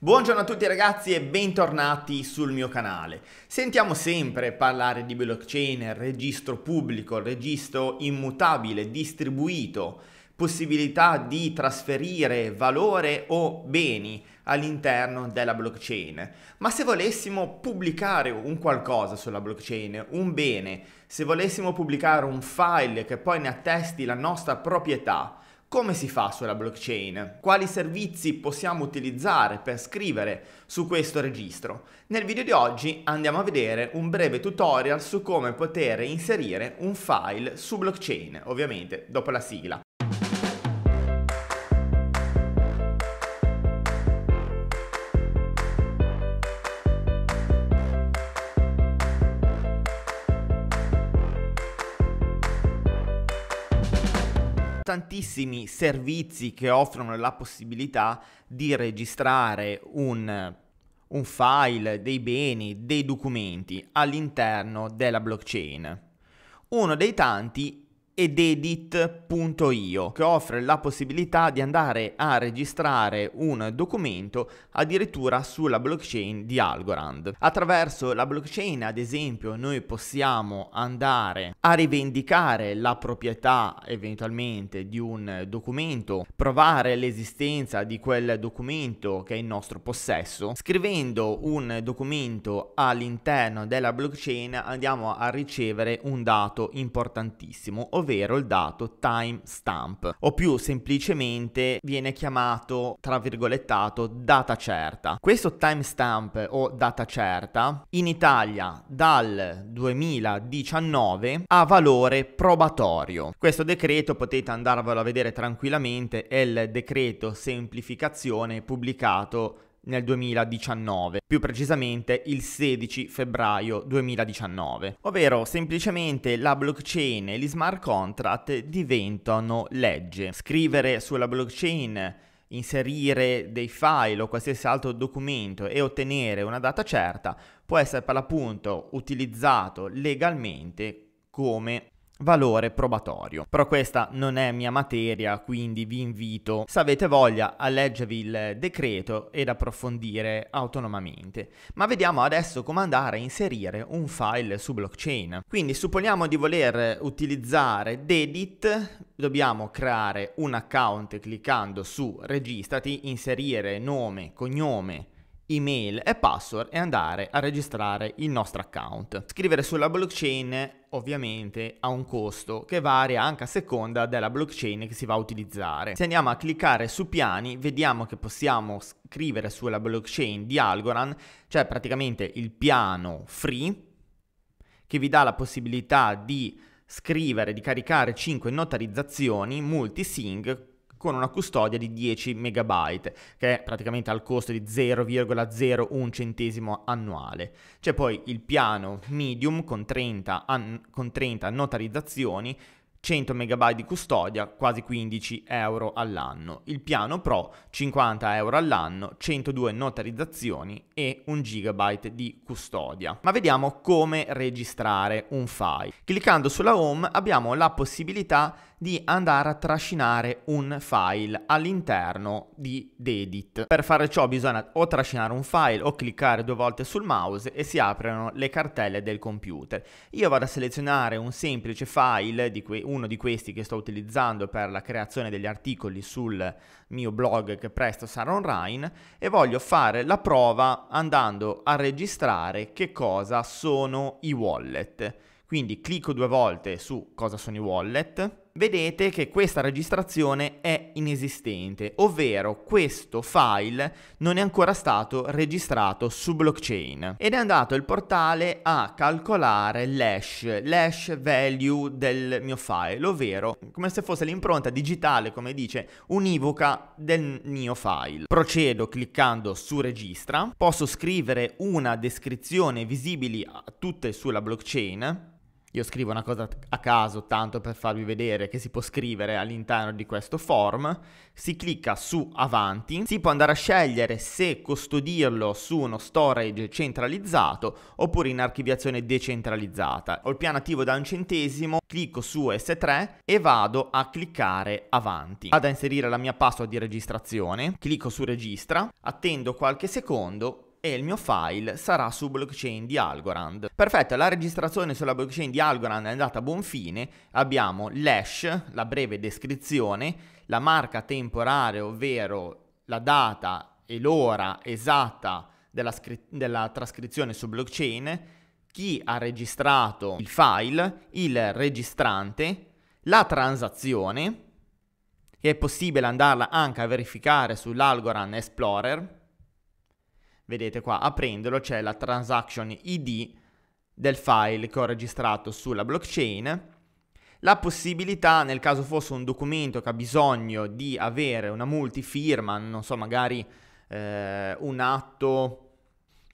Buongiorno a tutti ragazzi e bentornati sul mio canale. Sentiamo sempre parlare di blockchain, registro pubblico, registro immutabile, distribuito, possibilità di trasferire valore o beni all'interno della blockchain. Ma se volessimo pubblicare un qualcosa sulla blockchain, un bene, se volessimo pubblicare un file che poi ne attesti la nostra proprietà, come si fa sulla blockchain? Quali servizi possiamo utilizzare per scrivere su questo registro? Nel video di oggi andiamo a vedere un breve tutorial su come poter inserire un file su blockchain, ovviamente dopo la sigla. tantissimi servizi che offrono la possibilità di registrare un, un file, dei beni, dei documenti all'interno della blockchain. Uno dei tanti ed edit.io che offre la possibilità di andare a registrare un documento addirittura sulla blockchain di Algorand. Attraverso la blockchain ad esempio noi possiamo andare a rivendicare la proprietà eventualmente di un documento, provare l'esistenza di quel documento che è in nostro possesso, scrivendo un documento all'interno della blockchain andiamo a ricevere un dato importantissimo, ovvero ovvero il dato timestamp o più semplicemente viene chiamato tra virgolettato data certa. Questo timestamp o data certa in Italia dal 2019 ha valore probatorio. Questo decreto potete andarvelo a vedere tranquillamente è il decreto semplificazione pubblicato nel 2019, più precisamente il 16 febbraio 2019. Ovvero semplicemente la blockchain e gli smart contract diventano legge. Scrivere sulla blockchain inserire dei file o qualsiasi altro documento e ottenere una data certa può essere per l'appunto utilizzato legalmente come valore probatorio. Però questa non è mia materia, quindi vi invito, se avete voglia, a leggervi il decreto ed approfondire autonomamente. Ma vediamo adesso come andare a inserire un file su blockchain. Quindi supponiamo di voler utilizzare Dedit, dobbiamo creare un account cliccando su registrati, inserire nome, cognome, email e password e andare a registrare il nostro account. Scrivere sulla blockchain ovviamente ha un costo che varia anche a seconda della blockchain che si va a utilizzare. Se andiamo a cliccare su piani vediamo che possiamo scrivere sulla blockchain di Algorand, cioè praticamente il piano free che vi dà la possibilità di scrivere, di caricare 5 notarizzazioni multisync con una custodia di 10 MB, che è praticamente al costo di 0,01 centesimo annuale. C'è poi il piano medium con 30, an- con 30 notarizzazioni 100 MB di custodia, quasi 15 euro all'anno. Il piano Pro, 50 euro all'anno, 102 notarizzazioni e 1 GB di custodia. Ma vediamo come registrare un file. Cliccando sulla home abbiamo la possibilità di andare a trascinare un file all'interno di Dedit. Per fare ciò bisogna o trascinare un file o cliccare due volte sul mouse e si aprono le cartelle del computer. Io vado a selezionare un semplice file di quei uno di questi che sto utilizzando per la creazione degli articoli sul mio blog che presto sarà online e voglio fare la prova andando a registrare che cosa sono i wallet. Quindi clicco due volte su cosa sono i wallet vedete che questa registrazione è inesistente, ovvero questo file non è ancora stato registrato su blockchain ed è andato il portale a calcolare l'hash, l'hash value del mio file, ovvero come se fosse l'impronta digitale, come dice, univoca del mio file. Procedo cliccando su registra, posso scrivere una descrizione visibile a tutte sulla blockchain io scrivo una cosa a caso tanto per farvi vedere che si può scrivere all'interno di questo form, si clicca su avanti, si può andare a scegliere se custodirlo su uno storage centralizzato oppure in archiviazione decentralizzata. Ho il piano attivo da un centesimo, clicco su S3 e vado a cliccare avanti. Vado a inserire la mia password di registrazione, clicco su registra, attendo qualche secondo e il mio file sarà su blockchain di Algorand. Perfetto, la registrazione sulla blockchain di Algorand è andata a buon fine, abbiamo l'hash, la breve descrizione, la marca temporale, ovvero la data e l'ora esatta della, della trascrizione su blockchain, chi ha registrato il file, il registrante, la transazione, che è possibile andarla anche a verificare sull'Algorand Explorer, vedete qua, aprendolo c'è la transaction ID del file che ho registrato sulla blockchain, la possibilità nel caso fosse un documento che ha bisogno di avere una multifirma, non so, magari eh, un atto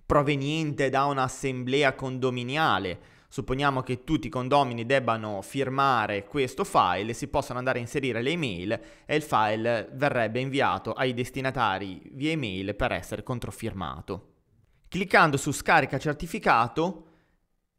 proveniente da un'assemblea condominiale, Supponiamo che tutti i condomini debbano firmare questo file, si possono andare a inserire le email e il file verrebbe inviato ai destinatari via email per essere controfirmato. Cliccando su scarica certificato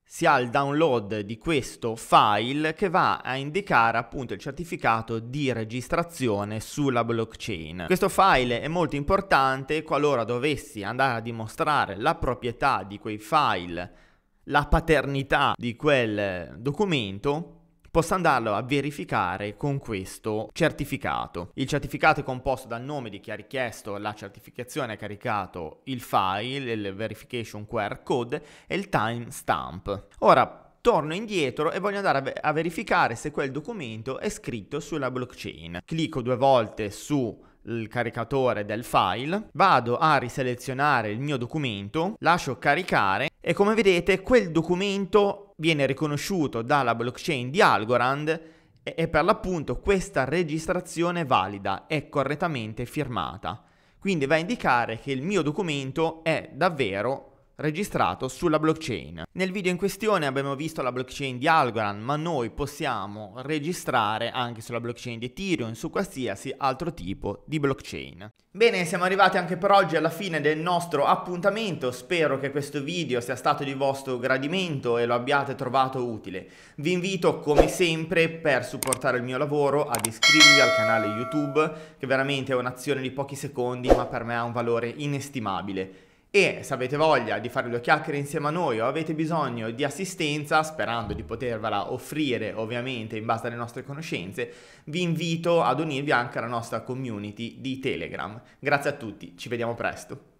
si ha il download di questo file che va a indicare appunto il certificato di registrazione sulla blockchain. Questo file è molto importante qualora dovessi andare a dimostrare la proprietà di quei file la paternità di quel documento possa andarlo a verificare con questo certificato. Il certificato è composto dal nome di chi ha richiesto la certificazione, ha caricato il file, il verification QR code e il timestamp. Ora torno indietro e voglio andare a verificare se quel documento è scritto sulla blockchain. Clicco due volte su il caricatore del file, vado a riselezionare il mio documento, lascio caricare e come vedete quel documento viene riconosciuto dalla blockchain di Algorand e, per l'appunto questa registrazione è valida, è correttamente firmata. Quindi va a indicare che il mio documento è davvero registrato sulla blockchain. Nel video in questione abbiamo visto la blockchain di Algorand, ma noi possiamo registrare anche sulla blockchain di Ethereum, su qualsiasi altro tipo di blockchain. Bene, siamo arrivati anche per oggi alla fine del nostro appuntamento, spero che questo video sia stato di vostro gradimento e lo abbiate trovato utile. Vi invito come sempre per supportare il mio lavoro ad iscrivervi al canale YouTube, che veramente è un'azione di pochi secondi ma per me ha un valore inestimabile. E se avete voglia di fare due chiacchiere insieme a noi o avete bisogno di assistenza, sperando di potervela offrire ovviamente in base alle nostre conoscenze, vi invito ad unirvi anche alla nostra community di Telegram. Grazie a tutti, ci vediamo presto.